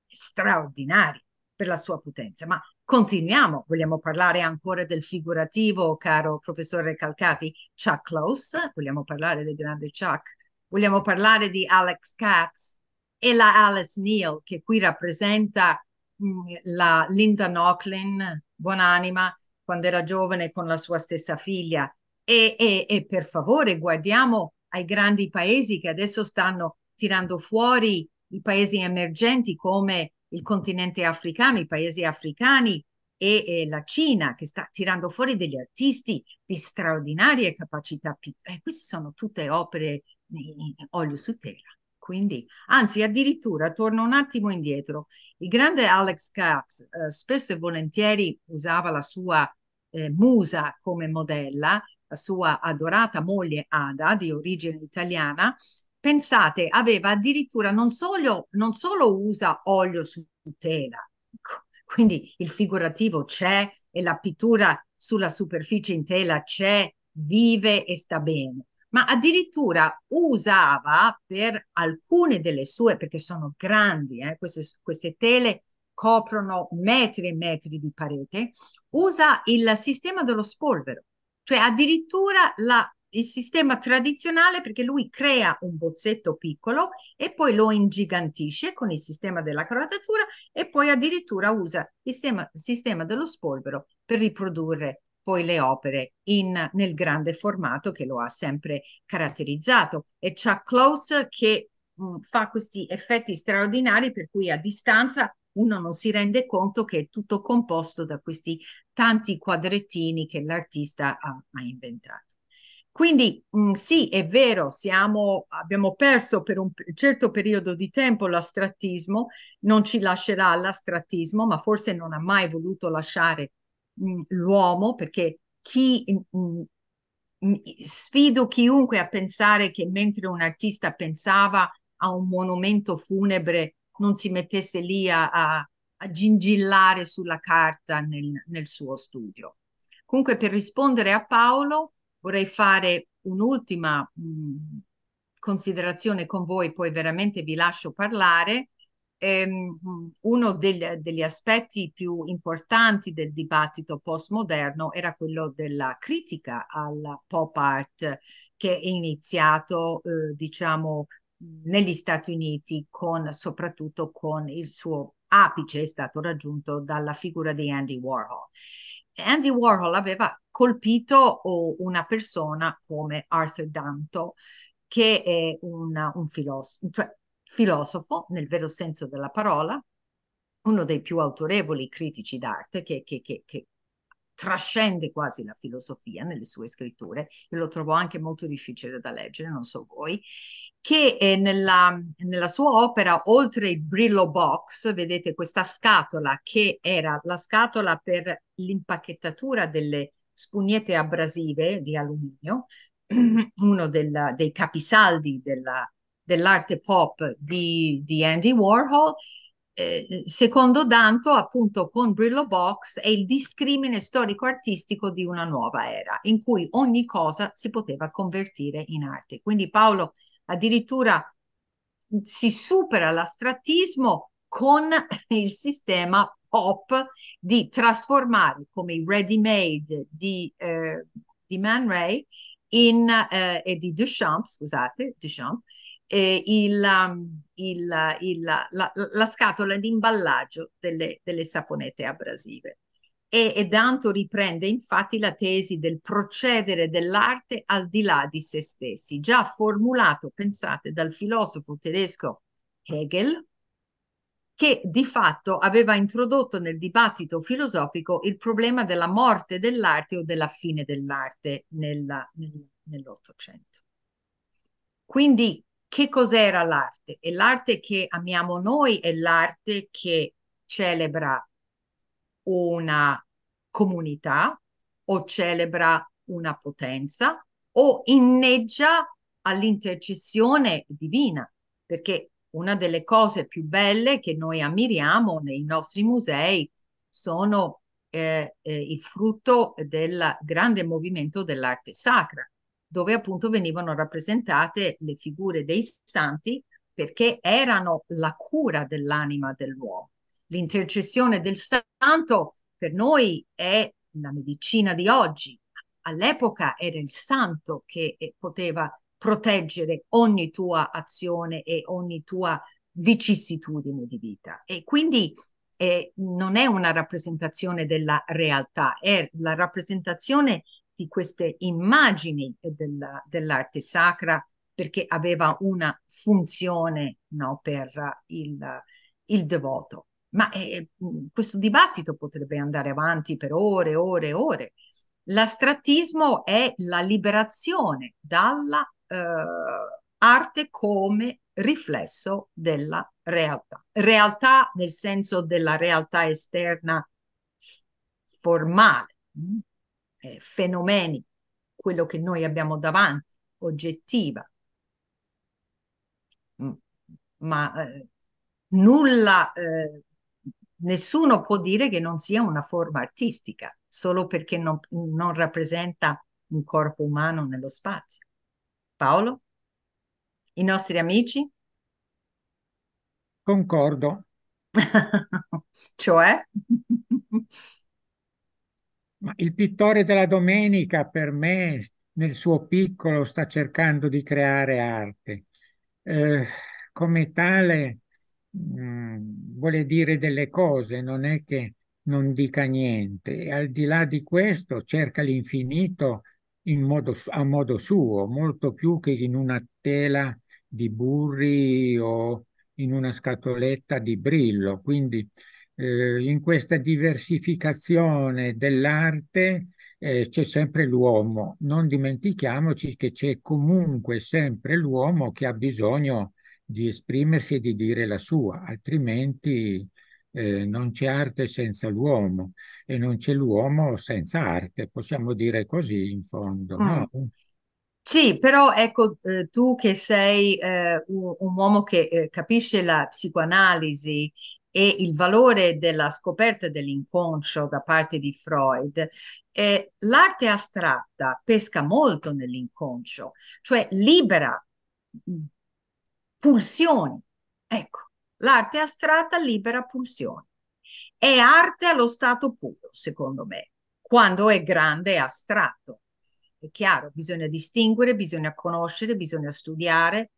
straordinaria per la sua potenza. Ma continuiamo, vogliamo parlare ancora del figurativo, caro professore Calcati, Chuck Close, vogliamo parlare del grande Chuck, vogliamo parlare di Alex Katz e la Alice Neal che qui rappresenta mm, la Linda Nocklin, buonanima, quando era giovane con la sua stessa figlia. E, e, e per favore guardiamo ai grandi paesi che adesso stanno tirando fuori i paesi emergenti come il continente africano, i paesi africani e eh, la Cina che sta tirando fuori degli artisti di straordinarie capacità. Eh, queste sono tutte opere in olio su tela. Quindi, anzi, addirittura, torno un attimo indietro, il grande Alex Katz eh, spesso e volentieri usava la sua eh, musa come modella, la sua adorata moglie Ada di origine italiana, pensate, aveva addirittura non solo, non solo usa olio su tela, ecco, quindi il figurativo c'è e la pittura sulla superficie in tela c'è, vive e sta bene, ma addirittura usava per alcune delle sue, perché sono grandi, eh, queste, queste tele coprono metri e metri di parete, usa il sistema dello spolvero, cioè addirittura la il sistema tradizionale perché lui crea un bozzetto piccolo e poi lo ingigantisce con il sistema della crotatura e poi addirittura usa il sistema, sistema dello spolvero per riprodurre poi le opere in, nel grande formato che lo ha sempre caratterizzato. E Chuck Close che mh, mm, fa questi effetti straordinari per cui a distanza uno non si rende conto che è tutto composto da questi tanti quadrettini che l'artista ha, ha inventato. Quindi mh, mm, sì, è vero, siamo, abbiamo perso per un certo periodo di tempo l'astrattismo, non ci lascerà l'astrattismo, ma forse non ha mai voluto lasciare mm, l'uomo, perché chi mh, mm, sfido chiunque a pensare che mentre un artista pensava a un monumento funebre non si mettesse lì a, a, a gingillare sulla carta nel, nel suo studio. Comunque per rispondere a Paolo, vorrei fare un'ultima considerazione con voi, poi veramente vi lascio parlare. Um, uno degli, degli, aspetti più importanti del dibattito postmoderno era quello della critica al pop art che è iniziato, eh, diciamo, negli Stati Uniti con, soprattutto con il suo apice, è stato raggiunto dalla figura di Andy Warhol. Andy Warhol aveva colpito una persona come Arthur Danto, che è una, un filosofo, cioè, filosofo nel vero senso della parola, uno dei più autorevoli critici d'arte che, che, che, che trascende quasi la filosofia nelle sue scritture, io lo trovo anche molto difficile da leggere, non so voi, che eh, nella, nella, sua opera, oltre il Brillo Box, vedete questa scatola che era la scatola per l'impacchettatura delle spugnette abrasive di alluminio, *clears throat* uno della, dei capisaldi dell'arte pop di, di Andy Warhol, eh, secondo Danto, appunto con Brillo Box, è il discrimine storico-artistico di una nuova era, in cui ogni cosa si poteva convertire in arte. Quindi Paolo addirittura si supera l'astrattismo con *laughs* il sistema pop di trasformare come i ready made di, eh, di Man Ray in, eh, e di Duchamp, scusate, Duchamp, eh, il, il, il, la, la, scatola di imballaggio delle, delle saponette abrasive. E, e Danto riprende infatti la tesi del procedere dell'arte al di là di se stessi, già formulato, pensate, dal filosofo tedesco Hegel, che di fatto aveva introdotto nel dibattito filosofico il problema della morte dell'arte o della fine dell'arte nell'Ottocento. Nell Quindi che cos'era l'arte? E l'arte che amiamo noi è l'arte che celebra una comunità o celebra una potenza o inneggia all'intercessione divina, perché una delle cose più belle che noi ammiriamo nei nostri musei sono eh, eh, il frutto del grande movimento dell'arte sacra dove appunto venivano rappresentate le figure dei santi perché erano la cura dell'anima dell'uomo. L'intercessione del santo per noi è la medicina di oggi. All'epoca era il santo che eh, poteva proteggere ogni tua azione e ogni tua vicissitudine di vita. E quindi eh, non è una rappresentazione della realtà, è la rappresentazione di queste immagini della, dell'arte sacra perché aveva una funzione no, per il, il, devoto. Ma eh, mm, questo dibattito potrebbe andare avanti per ore, e ore, e ore. L'astrattismo è la liberazione dalla eh, arte come riflesso della realtà. Realtà nel senso della realtà esterna formale, mm? eh, fenomeni, quello che noi abbiamo davanti, oggettiva. Mm. Ma eh, nulla, eh, nessuno può dire che non sia una forma artistica, solo perché non, non rappresenta un corpo umano nello spazio. Paolo? I nostri amici? Concordo. *laughs* cioè? *laughs* Ma il pittore della domenica per me nel suo piccolo sta cercando di creare arte. Eh, come tale mh, mm, vuole dire delle cose, non è che non dica niente. E al di là di questo cerca l'infinito modo, a modo suo, molto più che in una tela di burri o in una scatoletta di brillo. Quindi eh, in questa diversificazione dell'arte eh, c'è sempre l'uomo. Non dimentichiamoci che c'è comunque sempre l'uomo che ha bisogno di esprimersi e di dire la sua, altrimenti eh, non c'è arte senza l'uomo e non c'è l'uomo senza arte, possiamo dire così in fondo. Mm. No? Sì, però ecco, eh, tu che sei eh, un, un, uomo che eh, capisce la psicoanalisi e il valore della scoperta dell'inconscio da parte di Freud, eh, l'arte astratta pesca molto nell'inconscio, cioè libera mm, pulsioni. Ecco, l'arte astratta libera pulsioni. È arte allo stato puro, secondo me, quando è grande e astratto. È chiaro, bisogna distinguere, bisogna conoscere, bisogna studiare,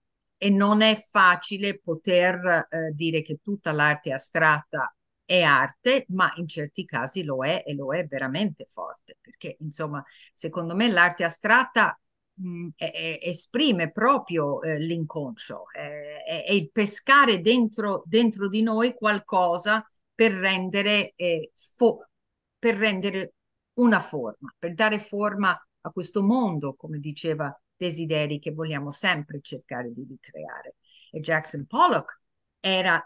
e non è facile poter eh, dire che tutta l'arte astratta è arte, ma in certi casi lo è e lo è veramente forte, perché insomma, secondo me l'arte astratta mh, mm, è, è, esprime proprio eh, l'inconscio, è, è, il pescare dentro, dentro, di noi qualcosa per rendere, eh, per rendere una forma, per dare forma a questo mondo, come diceva desideri che vogliamo sempre cercare di ricreare. E Jackson Pollock era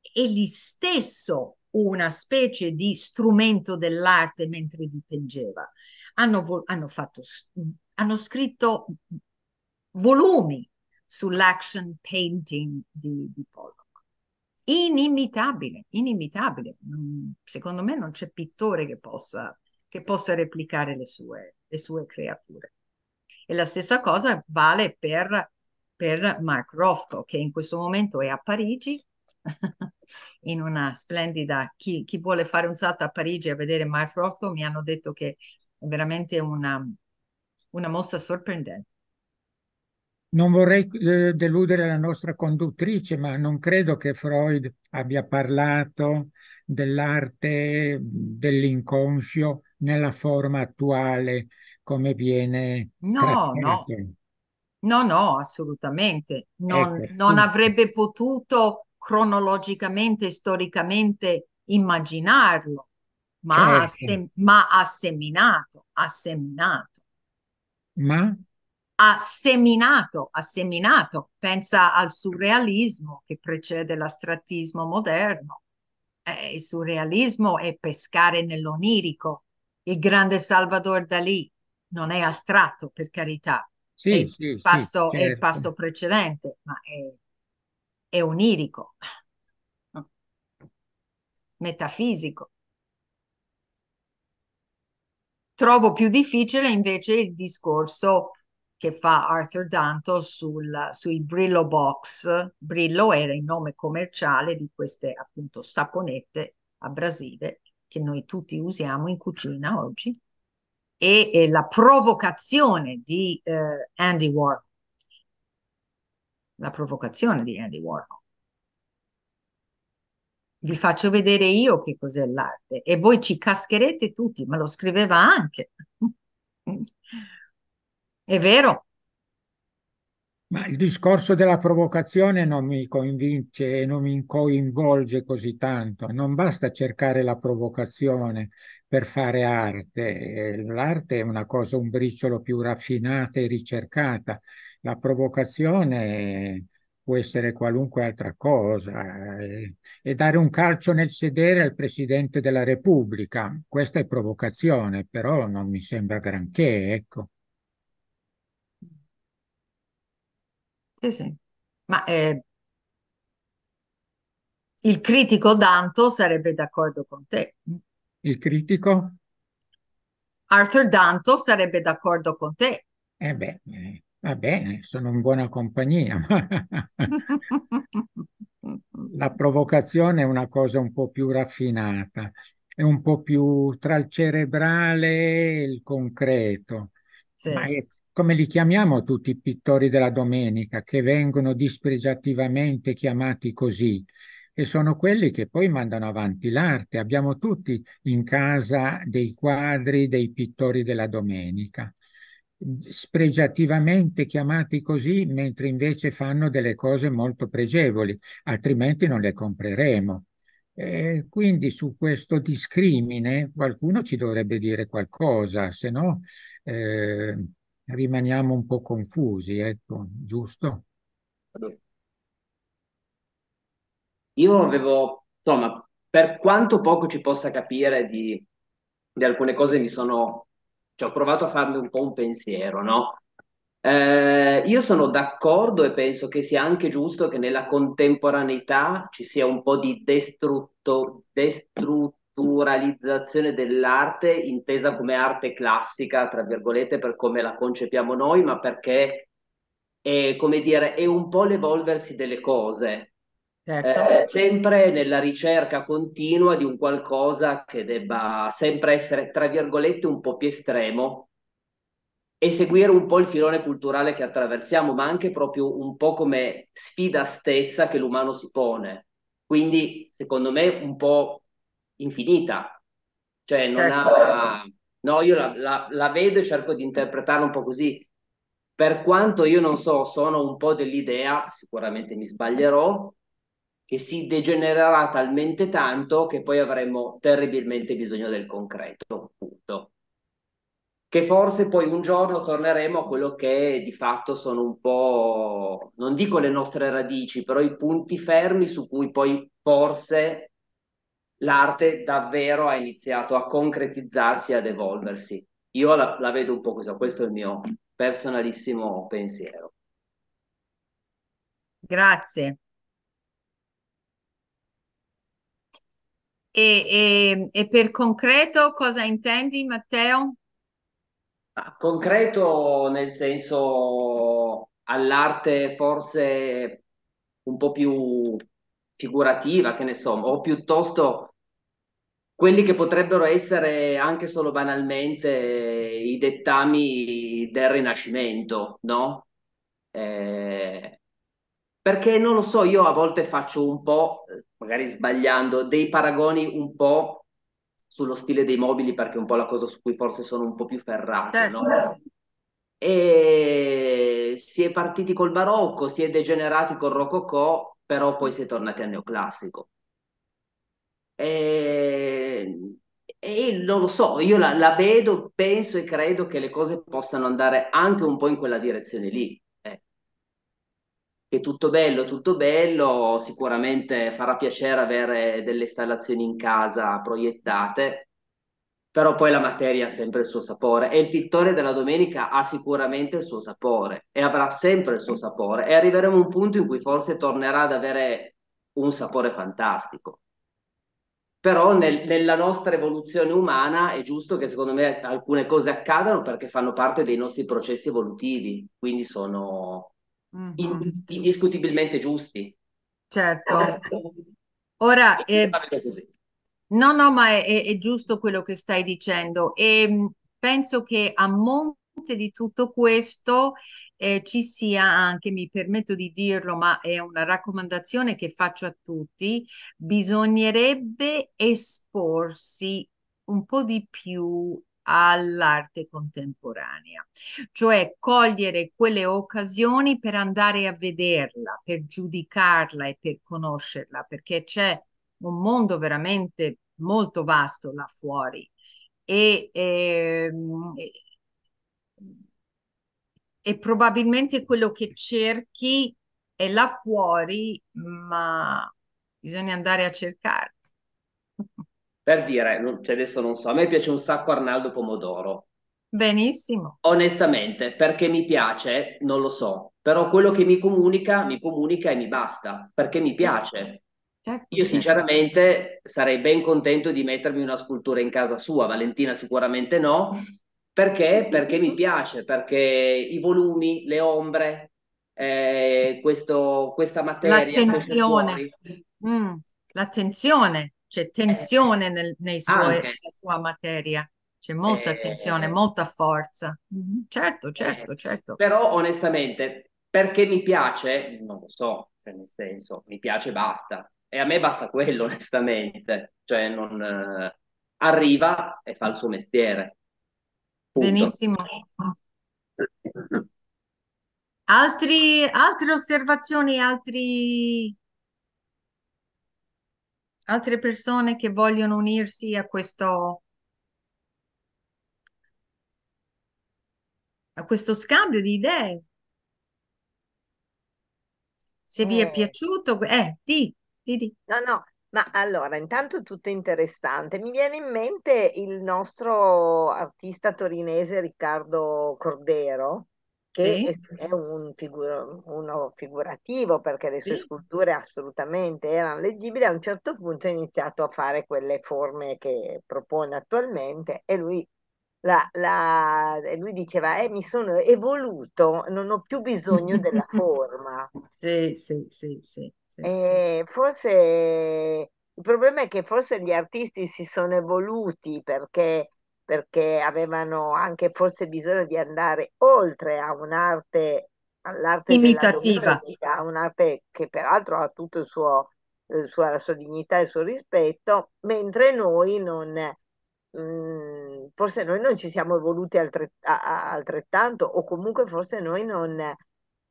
egli stesso una specie di strumento dell'arte mentre dipingeva. Hanno, hanno, fatto, hanno scritto volumi sull'action painting di, di Pollock. Inimitabile, inimitabile. Secondo me non c'è pittore che possa, che possa replicare le sue, le sue creature. E la stessa cosa vale per, per Mark Rothko, che in questo momento è a Parigi, *laughs* in una splendida... Chi, chi, vuole fare un salto a Parigi a vedere Mark Rothko, mi hanno detto che è veramente una, una mostra sorprendente. Non vorrei eh, deludere la nostra conduttrice, ma non credo che Freud abbia parlato dell'arte dell'inconscio nella forma attuale come viene No, no, no, no, assolutamente. Non, ecco, non avrebbe potuto cronologicamente, storicamente immaginarlo, ma, ha, certo. sem- ma ha seminato, ha seminato. Ma? ha seminato, ha seminato. Pensa al surrealismo che precede l'astrattismo moderno. Eh, il surrealismo è pescare nell'onirico. Il grande Salvador Dalì non è astratto per carità, sì, è, il sì, pasto, sì, certo. è, il certo. pasto, precedente, ma è, è onirico, metafisico. Trovo più difficile invece il discorso che fa Arthur Danto sul, sui Brillo Box. Brillo era il nome commerciale di queste appunto saponette abrasive che noi tutti usiamo in cucina oggi e, e la provocazione di eh, Andy Warhol. La provocazione di Andy Warhol. Vi faccio vedere io che cos'è l'arte e voi ci cascherete tutti, ma lo scriveva anche. *laughs* È vero? Ma il discorso della provocazione non mi convince e non mi coinvolge così tanto. Non basta cercare la provocazione, per fare arte. Eh, l'arte è una cosa un briciolo più raffinata e ricercata. La provocazione può essere qualunque altra cosa. Eh, e dare un calcio nel sedere al Presidente della Repubblica, questa è provocazione, però non mi sembra granché, ecco. Sì, sì. Ma eh, il critico Danto sarebbe d'accordo con te. Il critico? Arthur Danto sarebbe d'accordo con te. Eh beh, eh, va bene, sono in buona compagnia. *laughs* La provocazione è una cosa un po' più raffinata, è un po' più tra il cerebrale e il concreto. Sì. È, come li chiamiamo tutti i pittori della domenica che vengono dispregiativamente chiamati così? e sono quelli che poi mandano avanti l'arte. Abbiamo tutti in casa dei quadri dei pittori della domenica, spregiativamente chiamati così, mentre invece fanno delle cose molto pregevoli, altrimenti non le compreremo. Eh, quindi su questo discrimine qualcuno ci dovrebbe dire qualcosa, se no eh, rimaniamo un po' confusi, ecco, giusto? Allora, io avevo, insomma, per quanto poco ci possa capire di, di alcune cose, mi sono, cioè, ho provato a farmi un po' un pensiero, no? Eh, io sono d'accordo e penso che sia anche giusto che nella contemporaneità ci sia un po' di destrutto, destrutturalizzazione dell'arte intesa come arte classica, tra virgolette, per come la concepiamo noi, ma perché è, come dire, è un po' l'evolversi delle cose. Certo. Eh, sempre nella ricerca continua di un qualcosa che debba sempre essere, tra virgolette, un po' più estremo e seguire un po' il filone culturale che attraversiamo, ma anche proprio un po' come sfida stessa che l'umano si pone. Quindi, secondo me, un po' infinita. Cioè, non certo. ha... No, io la, la, la vedo e cerco di interpretarla un po' così. Per quanto io non so, sono un po' dell'idea, sicuramente mi sbaglierò, che si degenererà talmente tanto che poi avremo terribilmente bisogno del concreto, appunto. Che forse poi un giorno torneremo a quello che di fatto sono un po', non dico le nostre radici, però i punti fermi su cui poi forse l'arte davvero ha iniziato a concretizzarsi e ad evolversi. Io la, la vedo un po' così, questo è il mio personalissimo pensiero. Grazie. E, e, e, per concreto cosa intendi, Matteo? Ah, concreto nel senso all'arte forse un po' più figurativa, che ne so, o piuttosto quelli che potrebbero essere anche solo banalmente i dettami del Rinascimento, no? Eh, perché non lo so, io a volte faccio un po', eh, magari sbagliando, dei paragoni un po' sullo stile dei mobili, perché è un po' la cosa su cui forse sono un po' più ferrato, certo. no? E si è partiti col barocco, si è degenerati col rococò, però poi si è tornati al neoclassico. E, ehm, e non lo so, io la, la vedo, penso e credo che le cose possano andare anche un po' in quella direzione lì che tutto bello, tutto bello, sicuramente farà piacere avere delle installazioni in casa proiettate, però poi la materia ha sempre il suo sapore e il pittore della domenica ha sicuramente il suo sapore e avrà sempre il suo sapore e arriveremo a un punto in cui forse tornerà ad avere un sapore fantastico. Però nel, nella nostra evoluzione umana è giusto che secondo me alcune cose accadano perché fanno parte dei nostri processi evolutivi, quindi sono, mm-hmm. indiscutibilmente giusti. Certo. certo. Ora, eh, no, no, ma è, è, giusto quello che stai dicendo e ehm, penso che a monte di tutto questo eh, ci sia anche, mi permetto di dirlo, ma è una raccomandazione che faccio a tutti, bisognerebbe esporsi un po' di più all'arte contemporanea, cioè cogliere quelle occasioni per andare a vederla, per giudicarla e per conoscerla, perché c'è un mondo veramente molto vasto là fuori e, ehm, e, e probabilmente quello che cerchi è là fuori, ma bisogna andare a cercarlo per dire, non, cioè adesso non so, a me piace un sacco Arnaldo Pomodoro. Benissimo. Onestamente, perché mi piace, non lo so, però quello che mi comunica, mi comunica e mi basta, perché mi piace. Certo, Io certo. sinceramente sarei ben contento di mettermi una scultura in casa sua, Valentina sicuramente no, perché? Perché mi piace, perché i volumi, le ombre, eh, questo, questa materia. L'attenzione. Mm, l'attenzione c'è eh. tensione nel, nei suoi, ah, okay. nella sua materia, c'è molta eh, tensione, eh. molta forza. Certo, certo, eh, certo, certo. Però onestamente, perché mi piace, non lo so, cioè, nel senso, mi piace basta. E a me basta quello, *laughs* onestamente. Cioè, non, eh, arriva e fa il suo mestiere. Punto. Benissimo. Altri, altre osservazioni, altri altre persone che vogliono unirsi a questo, a questo scambio di idee. Se vi è eh. piaciuto, eh, di, di, di. No, no, ma allora, intanto tutto interessante. Mi viene in mente il nostro artista torinese Riccardo Cordero, che sì. è un figuro, uno figurativo perché le sue sì. sculture assolutamente erano leggibili, a un certo punto ha iniziato a fare quelle forme che propone attualmente e lui, la, la, lui diceva eh, mi sono evoluto, non ho più bisogno della forma. *laughs* Sì, sì, sì, sì. sì eh, forse il problema è che forse gli artisti si sono evoluti perché perché avevano anche forse bisogno di andare oltre a un'arte all'arte imitativa, a un'arte che peraltro ha tutto il suo, il suo, la sua dignità e il suo rispetto, mentre noi non, mh, mm, forse noi non ci siamo evoluti altrettanto o comunque forse noi non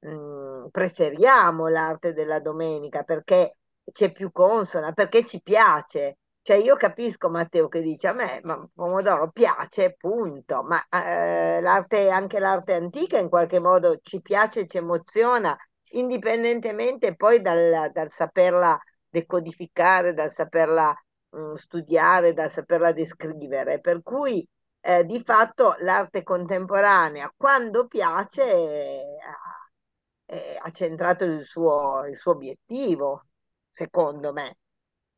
mm, preferiamo l'arte della domenica perché c'è più consona, perché ci piace cioè io capisco Matteo che dice a me, ma pomodoro piace, punto, ma eh, l'arte, anche l'arte antica in qualche modo ci piace, ci emoziona, indipendentemente poi dal, dal saperla decodificare, dal saperla mh, mm, studiare, dal saperla descrivere. Per cui eh, di fatto l'arte contemporanea, quando piace, ha centrato il suo, il suo obiettivo, secondo me.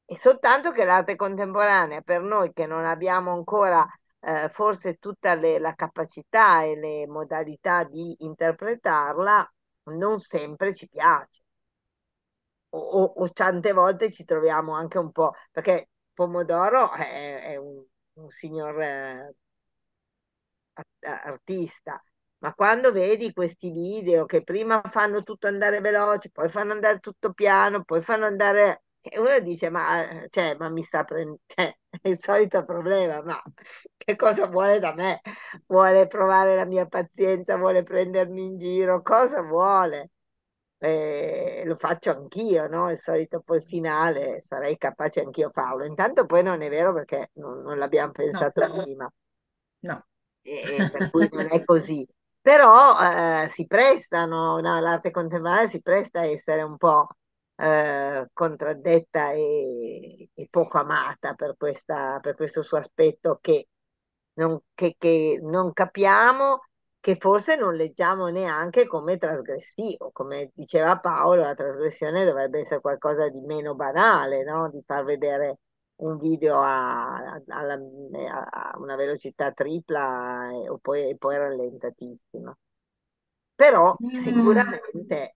E soltanto che l'arte contemporanea, per noi che non abbiamo ancora eh, forse tutta le, la capacità e le modalità di interpretarla, non sempre ci piace. O, o, o tante volte ci troviamo anche un po', perché Pomodoro è, è un, un, signor eh, artista, ma quando vedi questi video che prima fanno tutto andare veloce, poi fanno andare tutto piano, poi fanno andare e uno dice, ma, eh, cioè, ma mi sta prendendo, *laughs* cioè, è il solito problema, ma che cosa vuole da me? Vuole provare la mia pazienza, vuole prendermi in giro, cosa vuole? Eh, lo faccio anch'io, no? Il solito poi finale, sarei capace anch'io farlo. Intanto poi non è vero perché non, non l'abbiamo pensato no, prima. No. E, e per cui non è così. Però eh, si prestano, no, l'arte contemporanea si presta a essere un po' Eh, contraddetta e, e, poco amata per, questa, per questo suo aspetto che non, che, che non capiamo, che forse non leggiamo neanche come trasgressivo. Come diceva Paolo, la trasgressione dovrebbe essere qualcosa di meno banale, no? di far vedere un video a, a, a una velocità tripla e poi, e poi rallentatissima. Però mm. sicuramente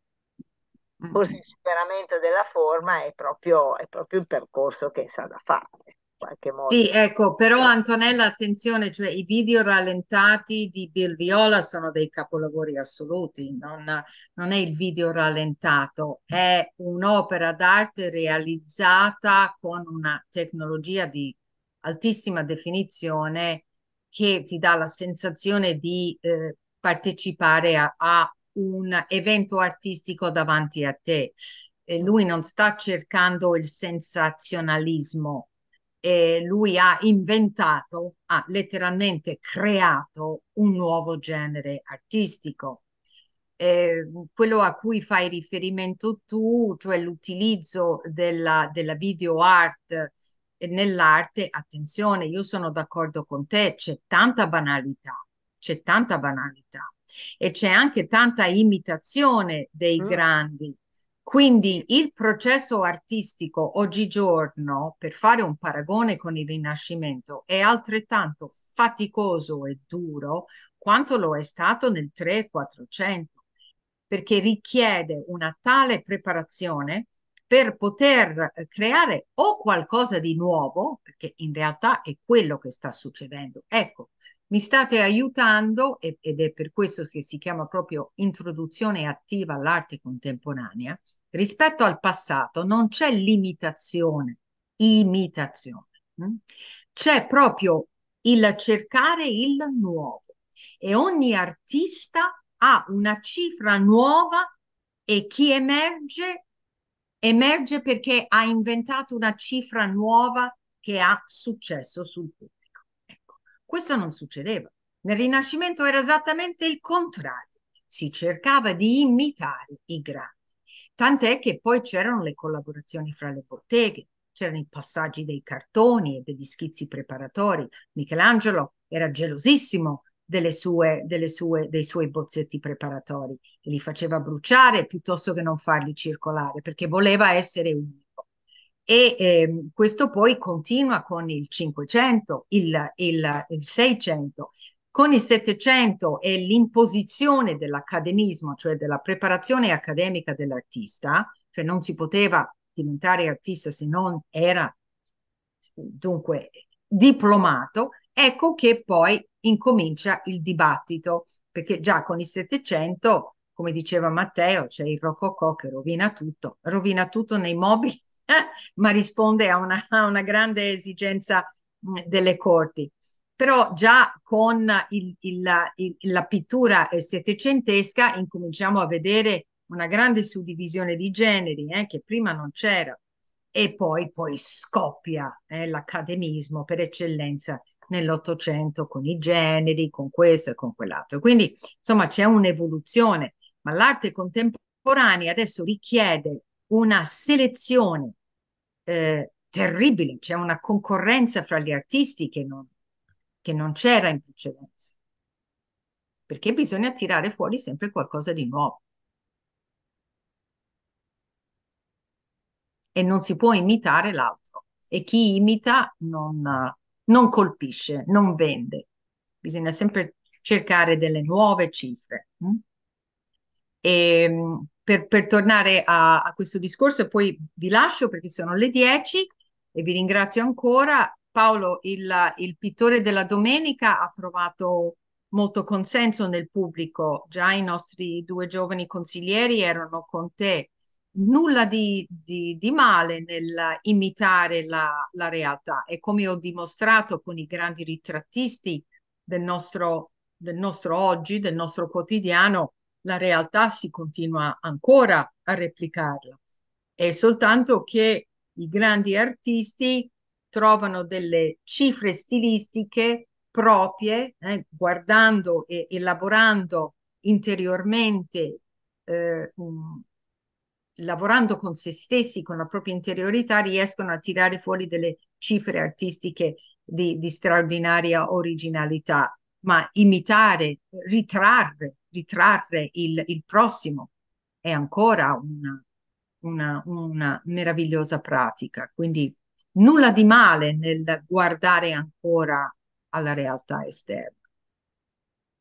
Mm. Forse il superamento della forma è proprio, è proprio il percorso che sa da fare. Sì, ecco, però eh. Antonella, attenzione, cioè i video rallentati di Bill Viola sono dei capolavori assoluti, non, non è il video rallentato, è un'opera d'arte realizzata con una tecnologia di altissima definizione che ti dà la sensazione di eh, partecipare a, a un evento artistico davanti a te. E lui non sta cercando il sensazionalismo, e lui ha inventato, ha letteralmente creato un nuovo genere artistico. Eh, quello a cui fai riferimento tu, cioè l'utilizzo della, della video art nell'arte, attenzione, io sono d'accordo con te, c'è tanta banalità, c'è tanta banalità e c'è anche tanta imitazione dei mm. grandi. Quindi il processo artistico oggigiorno, per fare un paragone con il Rinascimento, è altrettanto faticoso e duro quanto lo è stato nel 3-400, perché richiede una tale preparazione per poter eh, creare o qualcosa di nuovo, perché in realtà è quello che sta succedendo. Ecco, mi state aiutando, ed è per questo che si chiama proprio introduzione attiva all'arte contemporanea, rispetto al passato non c'è limitazione, imitazione, mm? c'è proprio il cercare il nuovo e ogni artista ha una cifra nuova e chi emerge emerge perché ha inventato una cifra nuova che ha successo sul pubblico. Questo non succedeva. Nel Rinascimento era esattamente il contrario, si cercava di imitare i grandi. Tant'è che poi c'erano le collaborazioni fra le botteghe, c'erano i passaggi dei cartoni e degli schizzi preparatori. Michelangelo era gelosissimo delle sue, delle sue, dei suoi bozzetti preparatori e li faceva bruciare piuttosto che non farli circolare perché voleva essere unico e eh, questo poi continua con il 500, il, il, il 600. Con il 700 e l'imposizione dell'accademismo, cioè della preparazione accademica dell'artista, cioè non si poteva diventare artista se non era dunque diplomato, ecco che poi incomincia il dibattito, perché già con il 700, come diceva Matteo, c'è il rococò che rovina tutto, rovina tutto nei mobili ma risponde a una, a una grande esigenza mm, delle corti. Però già con il, il, la, il, la pittura eh, settecentesca incominciamo a vedere una grande suddivisione di generi eh, che prima non c'era e poi, poi scoppia eh, l'accademismo per eccellenza nell'Ottocento con i generi, con questo e con quell'altro. Quindi insomma c'è un'evoluzione, ma l'arte contemporanea adesso richiede una selezione eh, terribili, c'è una concorrenza fra gli artisti che non, che non c'era in precedenza, perché bisogna tirare fuori sempre qualcosa di nuovo. E non si può imitare l'altro e chi imita non, non colpisce, non vende. Bisogna sempre cercare delle nuove cifre. Hm? E, ehm, per, per tornare a, a, questo discorso e poi vi lascio perché sono le 10 e vi ringrazio ancora. Paolo, il, il pittore della domenica ha trovato molto consenso nel pubblico, già i nostri due giovani consiglieri erano con te. Nulla di, di, di male nell'imitare la, la realtà e come ho dimostrato con i grandi ritrattisti del nostro, del nostro oggi, del nostro quotidiano, la realtà si continua ancora a replicarla. È soltanto che i grandi artisti trovano delle cifre stilistiche proprie, eh, guardando e elaborando interiormente, eh, um, lavorando con se stessi, con la propria interiorità, riescono a tirare fuori delle cifre artistiche di, di straordinaria originalità. Ma imitare, ritrarre ritrarre il, il prossimo è ancora una, una, una, meravigliosa pratica. Quindi nulla di male nel guardare ancora alla realtà esterna.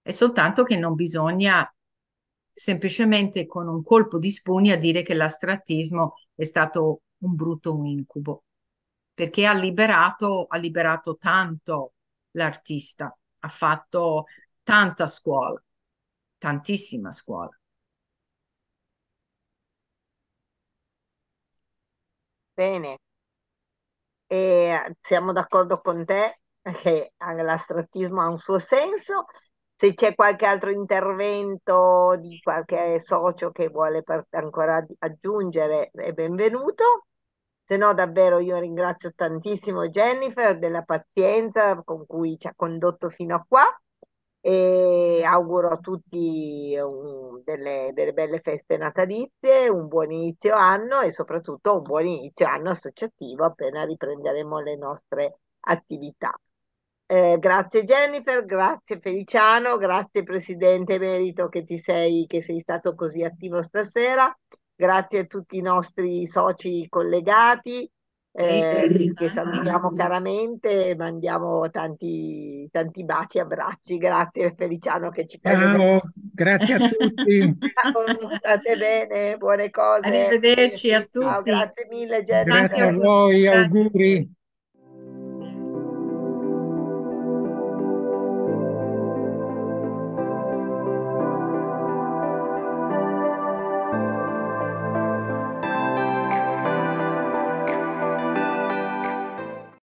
È soltanto che non bisogna semplicemente con un colpo di spugna dire che l'astrattismo è stato un brutto incubo, perché ha liberato, ha liberato tanto l'artista, ha fatto tanta scuola tantissima scuola. Bene, e siamo d'accordo con te che l'astrattismo ha un suo senso. Se c'è qualche altro intervento di qualche socio che vuole ancora aggiungere, è benvenuto. Se no, davvero io ringrazio tantissimo Jennifer della pazienza con cui ci ha condotto fino a qua e auguro a tutti un, delle, delle, belle feste natalizie, un buon inizio anno e soprattutto un buon inizio anno associativo appena riprenderemo le nostre attività. Eh, grazie Jennifer, grazie Feliciano, grazie Presidente Merito che, ti sei, che sei stato così attivo stasera, grazie a tutti i nostri soci collegati eh, che ah, salutiamo ah, ah. caramente e mandiamo tanti, tanti baci e abbracci. Grazie Feliciano che ci prende. Ciao, grazie a tutti. *laughs* Ciao, state bene, buone cose. Arrivederci a tutti. Ciao, grazie mille Jenny. Grazie a voi, auguri.